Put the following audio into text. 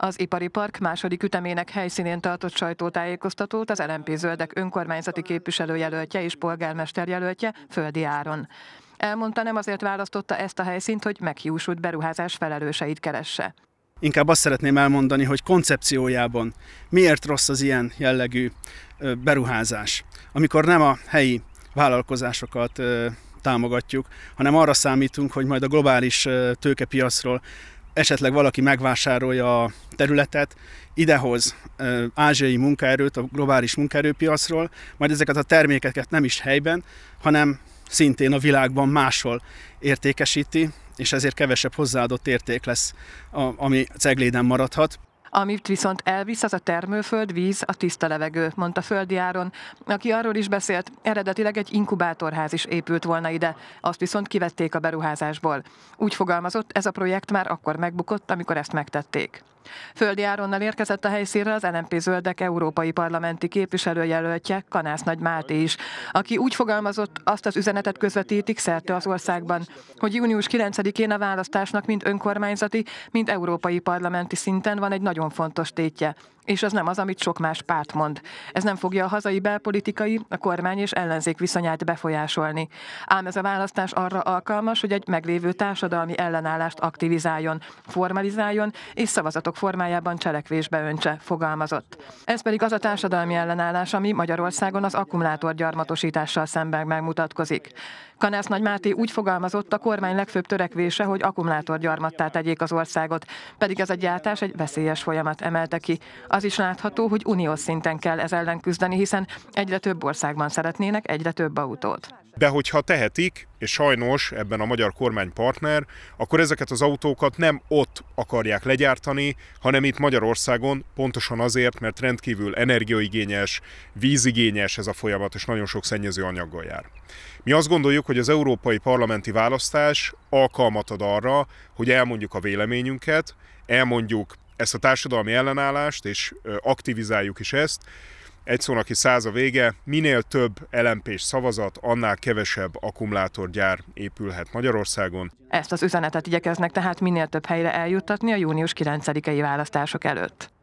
Az ipari park második ütemének helyszínén tartott sajtótájékoztatót az LMP zöldek önkormányzati képviselőjelöltje és polgármesterjelöltje Földi Áron. Elmondta, nem azért választotta ezt a helyszínt, hogy meghiúsult beruházás felelőseit keresse. Inkább azt szeretném elmondani, hogy koncepciójában miért rossz az ilyen jellegű beruházás, amikor nem a helyi vállalkozásokat támogatjuk, hanem arra számítunk, hogy majd a globális tőkepiacról esetleg valaki megvásárolja a területet, idehoz ázsiai munkaerőt a globális munkaerőpiacról, majd ezeket a termékeket nem is helyben, hanem szintén a világban máshol értékesíti, és ezért kevesebb hozzáadott érték lesz, ami cegléden maradhat. Amit viszont elvisz, az a termőföld, víz, a tiszta levegő, mondta Áron, aki arról is beszélt, eredetileg egy inkubátorház is épült volna ide, azt viszont kivették a beruházásból. Úgy fogalmazott, ez a projekt már akkor megbukott, amikor ezt megtették. Földi Áronnal érkezett a helyszínre az LMP zöldek európai parlamenti képviselőjelöltje Kanász Nagy Máté is, aki úgy fogalmazott, azt az üzenetet közvetítik szerte az országban, hogy június 9-én a választásnak mind önkormányzati, mind európai parlamenti szinten van egy nagy nagyon fontos tétje és az nem az, amit sok más párt mond. Ez nem fogja a hazai belpolitikai, a kormány és ellenzék viszonyát befolyásolni. Ám ez a választás arra alkalmas, hogy egy meglévő társadalmi ellenállást aktivizáljon, formalizáljon és szavazatok formájában cselekvésbe öntse, fogalmazott. Ez pedig az a társadalmi ellenállás, ami Magyarországon az akkumulátorgyarmatosítással szemben megmutatkozik. Kanász Nagy Máté úgy fogalmazott, a kormány legfőbb törekvése, hogy akkumulátorgyarmattá tegyék az országot, pedig ez a gyártás egy veszélyes folyamat emelte ki. A az is látható, hogy uniós szinten kell ez ellen küzdeni, hiszen egyre több országban szeretnének egyre több autót. De hogyha tehetik, és sajnos ebben a magyar kormány partner, akkor ezeket az autókat nem ott akarják legyártani, hanem itt Magyarországon, pontosan azért, mert rendkívül energiaigényes, vízigényes ez a folyamat, és nagyon sok szennyező anyaggal jár. Mi azt gondoljuk, hogy az európai parlamenti választás alkalmat ad arra, hogy elmondjuk a véleményünket, elmondjuk ezt a társadalmi ellenállást, és aktivizáljuk is ezt. Egy szónak is száz a vége, minél több lmp szavazat, annál kevesebb akkumulátorgyár épülhet Magyarországon. Ezt az üzenetet igyekeznek tehát minél több helyre eljuttatni a június 9-i választások előtt.